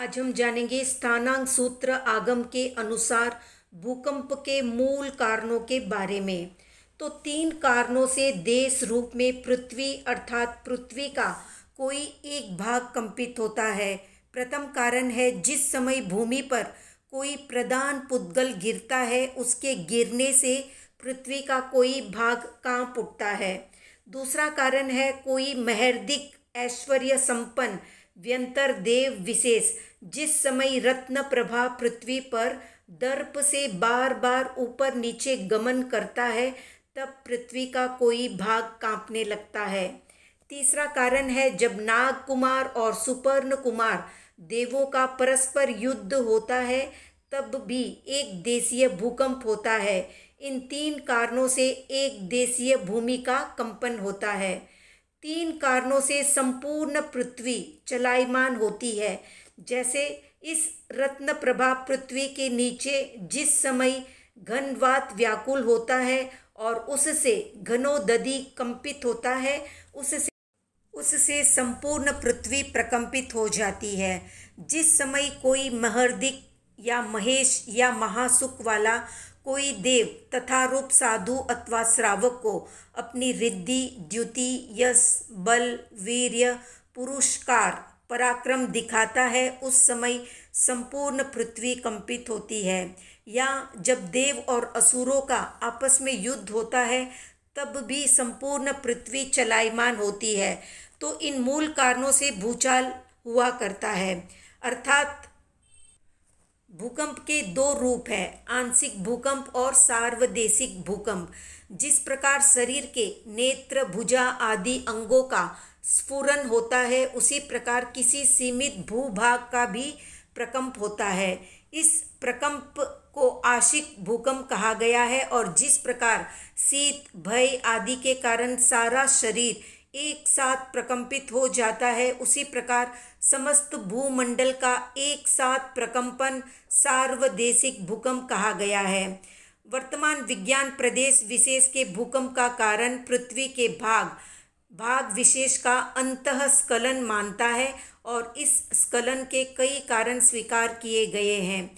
आज हम जानेंगे स्थानांग सूत्र आगम के अनुसार भूकंप के मूल कारणों के बारे में तो तीन कारणों से देश रूप में पृथ्वी अर्थात पृथ्वी का कोई एक भाग कंपित होता है प्रथम कारण है जिस समय भूमि पर कोई प्रधान पुद्गल गिरता है उसके गिरने से पृथ्वी का कोई भाग कांप उठता है दूसरा कारण है कोई महर्दिक ऐश्वर्य संपन्न व्यंतर देव विशेष जिस समय रत्न प्रभा पृथ्वी पर दर्प से बार बार ऊपर नीचे गमन करता है तब पृथ्वी का कोई भाग कांपने लगता है तीसरा कारण है जब नाग कुमार और सुपर्ण कुमार देवों का परस्पर युद्ध होता है तब भी एक देशीय भूकंप होता है इन तीन कारणों से एक देशीय भूमि का कंपन होता है तीन कारणों से संपूर्ण पृथ्वी चलायमान होती है जैसे इस रत्न प्रभा पृथ्वी के नीचे जिस समय घनवात व्याकुल होता है और उससे दधि कंपित होता है उससे उससे संपूर्ण पृथ्वी प्रकंपित हो जाती है जिस समय कोई महर्दिक या महेश या महासुख वाला कोई देव तथा रूप साधु अथवा श्रावक को अपनी रिद्धि द्युति यश बल वीर्य पुरुषकार पराक्रम दिखाता है उस समय संपूर्ण पृथ्वी कंपित होती है या जब देव और असुरों का आपस में युद्ध होता है तब भी संपूर्ण पृथ्वी चलायमान होती है तो इन मूल कारणों से भूचाल हुआ करता है अर्थात भूकंप के दो रूप है आंशिक भूकंप और सार्वदेशिक भूकंप जिस प्रकार शरीर के नेत्र भुजा आदि अंगों का स्फुरन होता है उसी प्रकार किसी सीमित भूभाग का भी प्रकंप होता है इस प्रकंप को आशिक भूकंप कहा गया है और जिस प्रकार शीत भय आदि के कारण सारा शरीर एक साथ प्रकंपित हो जाता है उसी प्रकार समस्त भूमंडल का एक साथ प्रकंपन सार्वदेशिक भूकंप कहा गया है वर्तमान विज्ञान प्रदेश विशेष के भूकंप का कारण पृथ्वी के भाग भाग विशेष का अंतस्खलन मानता है और इस स्खलन के कई कारण स्वीकार किए गए हैं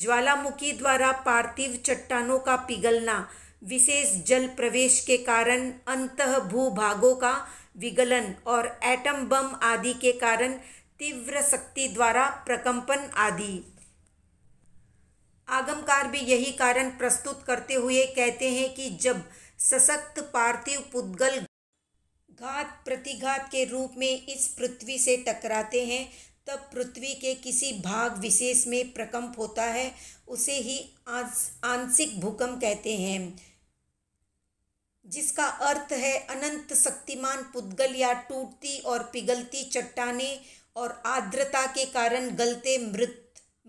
ज्वालामुखी द्वारा पार्थिव चट्टानों का पिघलना विशेष जल प्रवेश के कारण अंत भूभागों का विगलन और एटम बम आदि के कारण तीव्र शक्ति द्वारा प्रकंपन आदि आगमकार भी यही कारण प्रस्तुत करते हुए कहते हैं कि जब सशक्त पार्थिव पुद्गल घात प्रतिघात के रूप में इस पृथ्वी से टकराते हैं तब पृथ्वी के किसी भाग विशेष में प्रकंप होता है उसे ही आंशिक भूकंप कहते हैं जिसका अर्थ है अनंत शक्तिमान पुद्गल या टूटती और पिघलती चट्टाने और आर्द्रता के कारण गलते मृत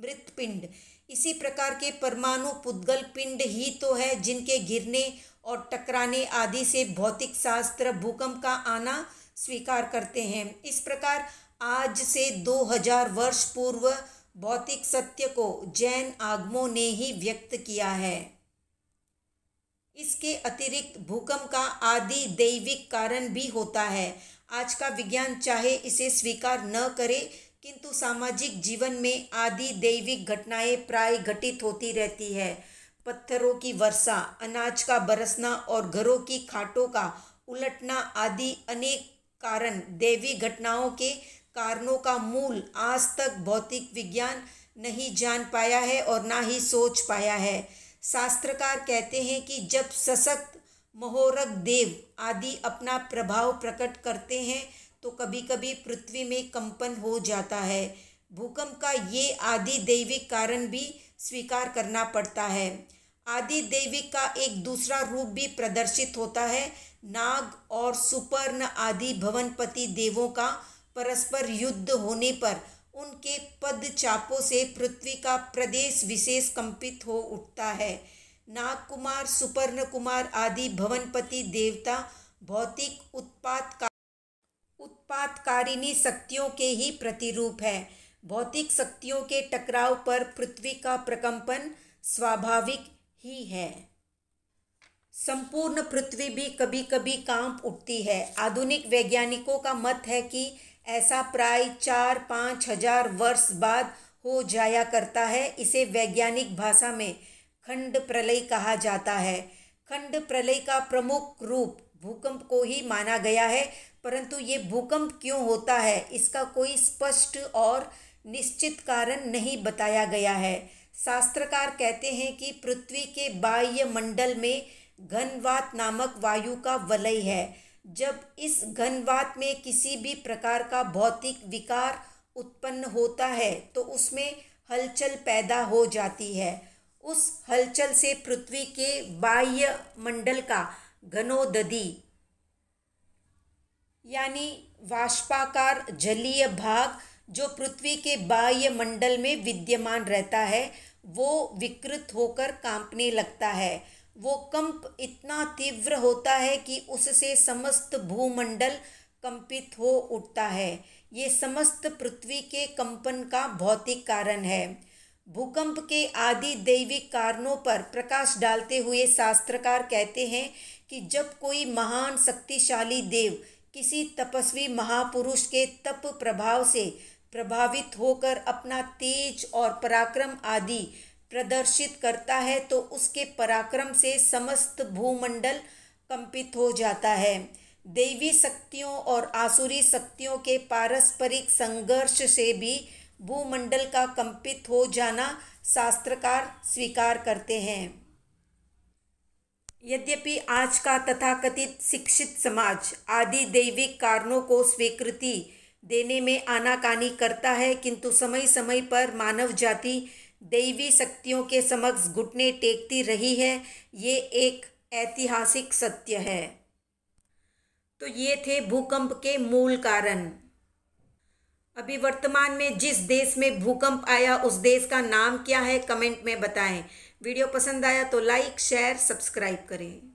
मृत पिंड इसी प्रकार के परमाणु पुद्गल पिंड ही तो है जिनके गिरने और टकराने आदि से भौतिक शास्त्र भूकंप का आना स्वीकार करते हैं इस प्रकार आज से 2000 वर्ष पूर्व भौतिक सत्य को जैन आगमों ने ही व्यक्त किया है इसके अतिरिक्त भूकंप का आदि दैविक कारण भी होता है आज का विज्ञान चाहे इसे स्वीकार न करे किंतु सामाजिक जीवन में आदि दैविक घटनाएं प्राय घटित होती रहती है पत्थरों की वर्षा अनाज का बरसना और घरों की खाटों का उलटना आदि अनेक कारण दैवी घटनाओं के कारणों का मूल आज तक भौतिक विज्ञान नहीं जान पाया है और ना ही सोच पाया है शास्त्रकार कहते हैं कि जब सशक्त महोरक देव आदि अपना प्रभाव प्रकट करते हैं तो कभी कभी पृथ्वी में कंपन हो जाता है भूकंप का ये आदि दैविक कारण भी स्वीकार करना पड़ता है आदि देविक का एक दूसरा रूप भी प्रदर्शित होता है नाग और सुपर्ण आदि भवनपति देवों का परस्पर युद्ध होने पर उनके पद चापों से पृथ्वी का प्रदेश विशेष कंपित हो उठता है नाग कुमार सुपर्ण कुमार आदि भवनपति देवता भौतिक उत्पात का उत्पातकारिणी शक्तियों के ही प्रतिरूप है भौतिक शक्तियों के टकराव पर पृथ्वी का प्रकंपन स्वाभाविक ही है संपूर्ण पृथ्वी भी कभी कभी कांप उठती है आधुनिक वैज्ञानिकों का मत है कि ऐसा प्राय चार पाँच हजार वर्ष बाद हो जाया करता है इसे वैज्ञानिक भाषा में खंड प्रलय कहा जाता है खंड प्रलय का प्रमुख रूप भूकंप को ही माना गया है परंतु ये भूकंप क्यों होता है इसका कोई स्पष्ट और निश्चित कारण नहीं बताया गया है शास्त्रकार कहते हैं कि पृथ्वी के बाह्य मंडल में घनवात नामक वायु का वलय है जब इस घनवात में किसी भी प्रकार का भौतिक विकार उत्पन्न होता है तो उसमें हलचल पैदा हो जाती है उस हलचल से पृथ्वी के बाह्य मंडल का घनोदधि यानी वाष्पाकार जलीय भाग जो पृथ्वी के बाह्य मंडल में विद्यमान रहता है वो विकृत होकर कांपने लगता है वो कंप इतना तीव्र होता है कि उससे समस्त भूमंडल कंपित हो उठता है ये समस्त पृथ्वी के कंपन का भौतिक कारण है भूकंप के आदि दैविक कारणों पर प्रकाश डालते हुए शास्त्रकार कहते हैं कि जब कोई महान शक्तिशाली देव किसी तपस्वी महापुरुष के तप प्रभाव से प्रभावित होकर अपना तेज और पराक्रम आदि प्रदर्शित करता है तो उसके पराक्रम से समस्त भूमंडल कंपित हो जाता है देवी शक्तियों और आसुरी शक्तियों के पारस्परिक संघर्ष से भी भूमंडल का कंपित हो जाना शास्त्रकार स्वीकार करते हैं यद्यपि आज का तथाकथित शिक्षित समाज आदि दैविक कारणों को स्वीकृति देने में आनाकानी करता है किंतु समय समय पर मानव जाति दैवी शक्तियों के समक्ष घुटने टेकती रही है ये एक ऐतिहासिक सत्य है तो ये थे भूकंप के मूल कारण अभी वर्तमान में जिस देश में भूकंप आया उस देश का नाम क्या है कमेंट में बताएं वीडियो पसंद आया तो लाइक शेयर सब्सक्राइब करें